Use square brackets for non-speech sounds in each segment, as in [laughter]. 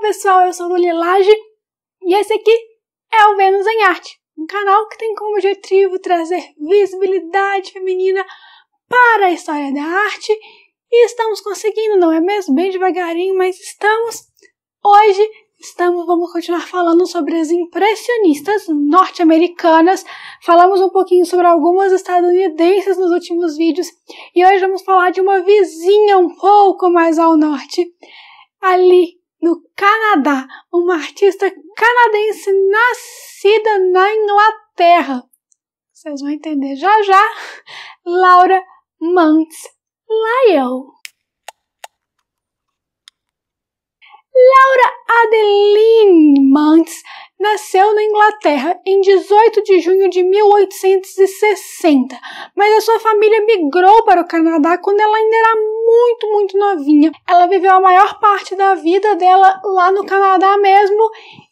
Olá pessoal, eu sou o Lilage e esse aqui é o Vênus em Arte, um canal que tem como objetivo trazer visibilidade feminina para a história da arte e estamos conseguindo, não é mesmo? Bem devagarinho, mas estamos. Hoje estamos, vamos continuar falando sobre as impressionistas norte-americanas. Falamos um pouquinho sobre algumas estadunidenses nos últimos vídeos e hoje vamos falar de uma vizinha um pouco mais ao norte, ali no Canadá, uma artista canadense nascida na Inglaterra. Vocês vão entender já já. Laura Mantz Lyell. Laura Adeline Mantz nasceu na Inglaterra em 18 de junho de 1860, mas a sua família migrou para o Canadá quando ela ainda era muito, muito novinha. Ela viveu a maior parte da vida dela lá no Canadá mesmo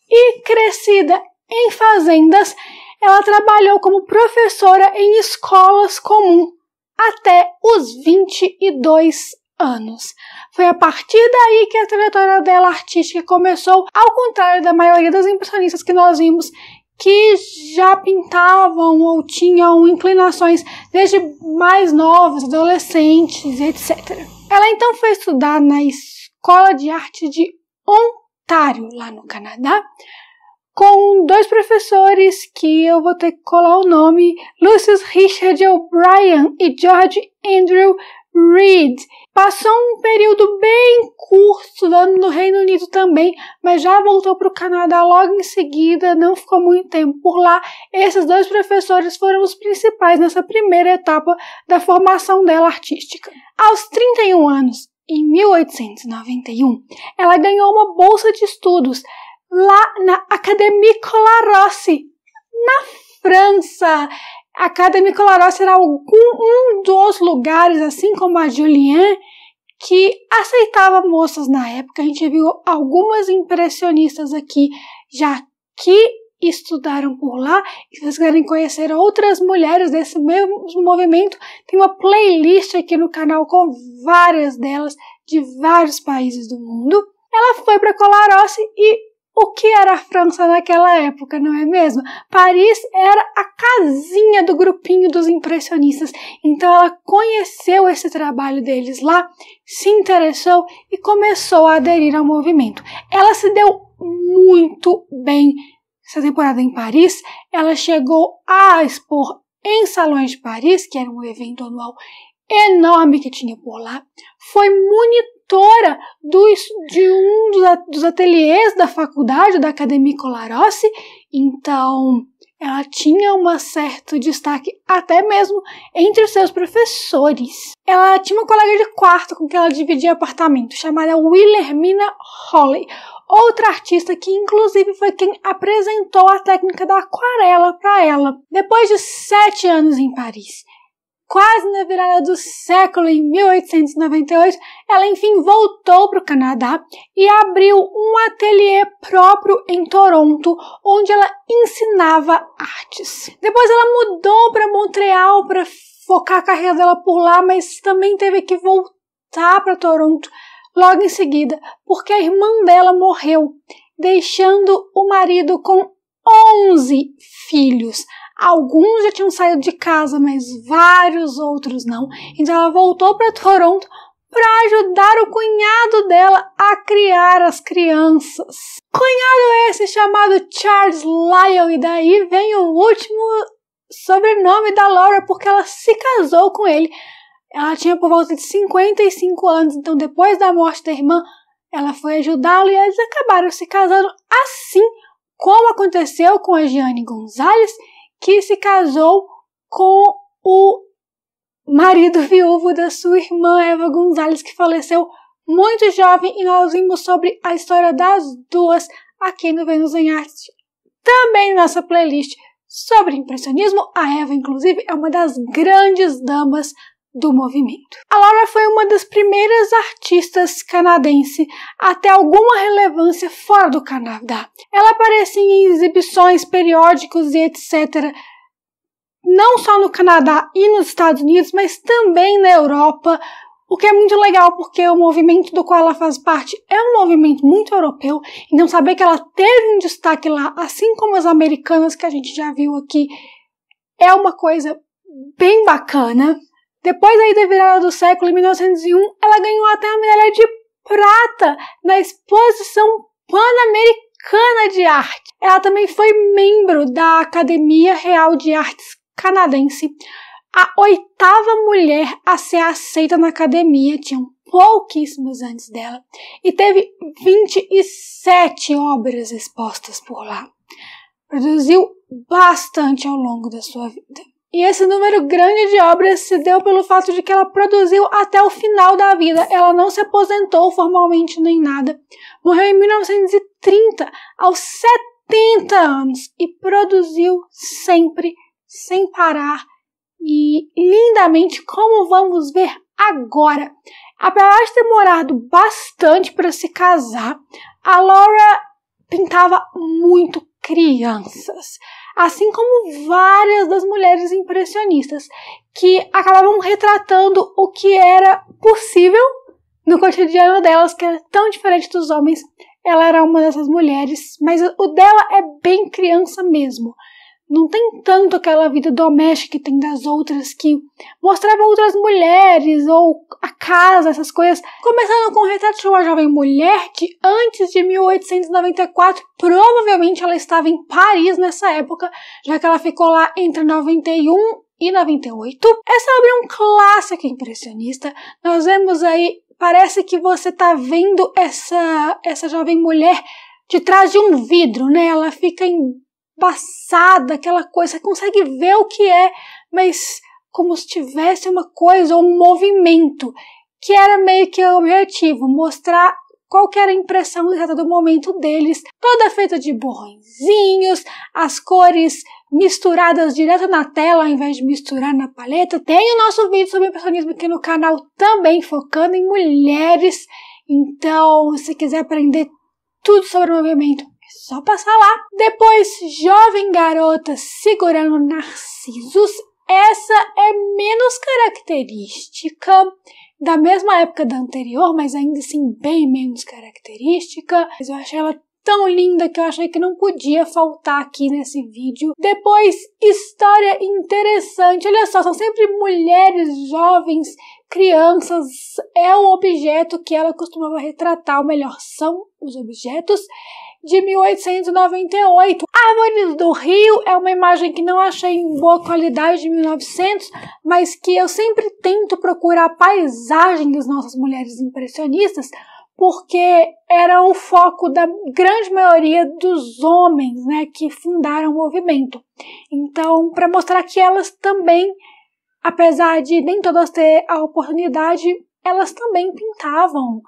e crescida em fazendas, ela trabalhou como professora em escolas comuns até os 22 anos. Foi a partir daí que a trajetória dela artística começou, ao contrário da maioria das impressionistas que nós vimos, que já pintavam ou tinham inclinações desde mais novas, adolescentes, etc. Ela então foi estudar na Escola de Arte de Ontário, lá no Canadá, com dois professores que eu vou ter que colar o nome, Lucius Richard O'Brien e George Andrew Reed passou um período bem curto lá no Reino Unido também, mas já voltou para o Canadá logo em seguida, não ficou muito tempo por lá. Esses dois professores foram os principais nessa primeira etapa da formação dela artística. Aos 31 anos, em 1891, ela ganhou uma bolsa de estudos lá na Académie Colarossi, na França. A Academia Coloró será algum um dos lugares, assim como a Julien, que aceitava moças na época. A gente viu algumas impressionistas aqui já que estudaram por lá. se vocês querem conhecer outras mulheres desse mesmo movimento, tem uma playlist aqui no canal com várias delas de vários países do mundo. Ela foi para Colarossi e o que era a França naquela época, não é mesmo? Paris era a casinha do grupinho dos impressionistas, então ela conheceu esse trabalho deles lá, se interessou e começou a aderir ao movimento. Ela se deu muito bem. Essa temporada em Paris, ela chegou a expor em Salões de Paris, que era um evento anual enorme que tinha por lá, foi monitorada diretora de um dos, ateliês da faculdade, da Academia Colarossi, então ela tinha um certo destaque até mesmo entre os seus professores. Ela tinha uma colega de quarto com quem ela dividia apartamento, chamada Wilhelmina Holly, outra artista que inclusive foi quem apresentou a técnica da aquarela para ela. Depois de sete anos em Paris, quase na virada do século, em 1898, ela enfim voltou para o Canadá e abriu um ateliê próprio em Toronto, onde ela ensinava artes. Depois ela mudou para Montreal para focar a carreira dela por lá, mas também teve que voltar para Toronto logo em seguida, porque a irmã dela morreu, deixando o marido com 11 filhos. Alguns já tinham saído de casa, mas vários outros não. Então ela voltou para Toronto para ajudar o cunhado dela a criar as crianças. Cunhado esse chamado Charles Lyle, e daí vem o último sobrenome da Laura, porque ela se casou com ele. Ela tinha por volta de 55 anos, então depois da morte da irmã, ela foi ajudá-lo e eles acabaram se casando assim como aconteceu com a Gianni Gonzalez que se casou com o marido viúvo da sua irmã Eva Gonzalez, que faleceu muito jovem, e nós vimos sobre a história das duas aqui no Vênus em Arte, também nossa playlist sobre impressionismo. A Eva, inclusive, é uma das grandes damas do movimento. A Laura foi uma das primeiras artistas canadenses a ter alguma relevância fora do Canadá. Ela aparecia em exibições, periódicos e etc. Não só no Canadá e nos Estados Unidos, mas também na Europa, o que é muito legal, porque o movimento do qual ela faz parte é um movimento muito europeu, então saber que ela teve um destaque lá, assim como as americanas que a gente já viu aqui, é uma coisa bem bacana. Depois aí da virada do século, em 1901, ela ganhou até a medalha de prata na Exposição Pan-Americana de Arte. Ela também foi membro da Academia Real de Artes Canadense, a oitava mulher a ser aceita na academia, tinham pouquíssimas antes dela, e teve 27 obras expostas por lá. Produziu bastante ao longo da sua vida. E esse número grande de obras se deu pelo fato de que ela produziu até o final da vida. Ela não se aposentou formalmente nem nada. Morreu em 1930, aos 70 anos, e produziu sempre, sem parar e lindamente, como vamos ver agora. Apesar de ter demorado bastante para se casar, a Laura pintava muito crianças assim como várias das mulheres impressionistas, que acabavam retratando o que era possível no cotidiano delas, que era tão diferente dos homens. Ela era uma dessas mulheres, mas o dela é bem criança mesmo não tem tanto aquela vida doméstica que tem das outras que mostrava outras mulheres ou a casa, essas coisas. Começando com o retrato de uma jovem mulher que antes de 1894 provavelmente ela estava em Paris nessa época, já que ela ficou lá entre 91 e 98. Essa obra é um clássico impressionista. Nós vemos aí, parece que você está vendo essa essa jovem mulher de trás de um vidro, né? Ela fica em passada, aquela coisa, você consegue ver o que é, mas como se tivesse uma coisa ou um movimento, que era meio que o objetivo, mostrar qual era a impressão exata do momento deles, toda feita de borrõezinhos, as cores misturadas direto na tela ao invés de misturar na paleta. Tem o nosso vídeo sobre impressionismo aqui no canal também focando em mulheres, então se quiser aprender tudo sobre o movimento só passar lá. Depois, jovem garota segurando narcisos, essa é menos característica, da mesma época da anterior, mas ainda assim bem menos característica. Mas eu achei ela tão linda que eu achei que não podia faltar aqui nesse vídeo. Depois, história interessante. Olha só, são sempre mulheres jovens, crianças. É o objeto que ela costumava retratar, ou melhor, são os objetos de 1898. Árvores do Rio é uma imagem que não achei em boa qualidade de 1900, mas que eu sempre tento procurar a paisagem das nossas mulheres impressionistas, porque era o foco da grande maioria dos homens, né, que fundaram o movimento. Então, para mostrar que elas também, apesar de nem todas ter a oportunidade, elas também pintavam,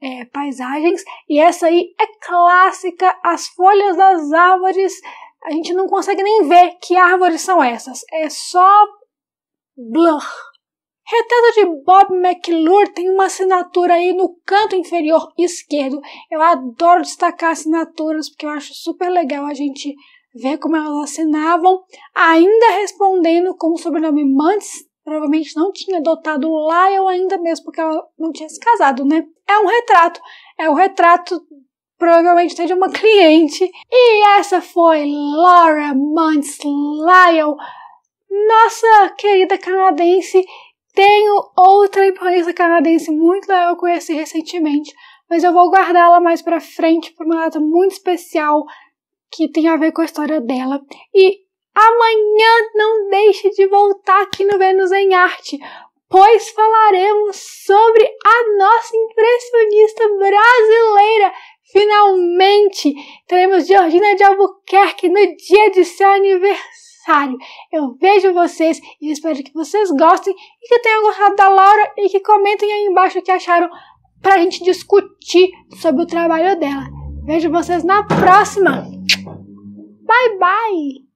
é, paisagens. E essa aí é clássica, as folhas das árvores, a gente não consegue nem ver que árvores são essas. É só blur. Retrato de Bob McClure tem uma assinatura aí no canto inferior esquerdo. Eu adoro destacar assinaturas porque eu acho super legal a gente ver como elas assinavam. Ainda respondendo com o sobrenome Mantes, provavelmente não tinha adotado Lyle ainda mesmo porque ela não tinha se casado, né? É um retrato, é o um retrato provavelmente de uma [laughs] cliente. E essa foi Laura Muntz Lyle, nossa querida canadense. Tenho outra empresa canadense muito legal que eu conheci recentemente, mas eu vou guardá-la mais para frente por uma data muito especial que tem a ver com a história dela. E Amanhã não deixe de voltar aqui no Vênus em Arte, pois falaremos sobre a nossa impressionista brasileira. Finalmente teremos Georgina de Albuquerque no dia de seu aniversário. Eu vejo vocês e espero que vocês gostem e que tenham gostado da Laura e que comentem aí embaixo o que acharam para a gente discutir sobre o trabalho dela. Vejo vocês na próxima. Bye bye!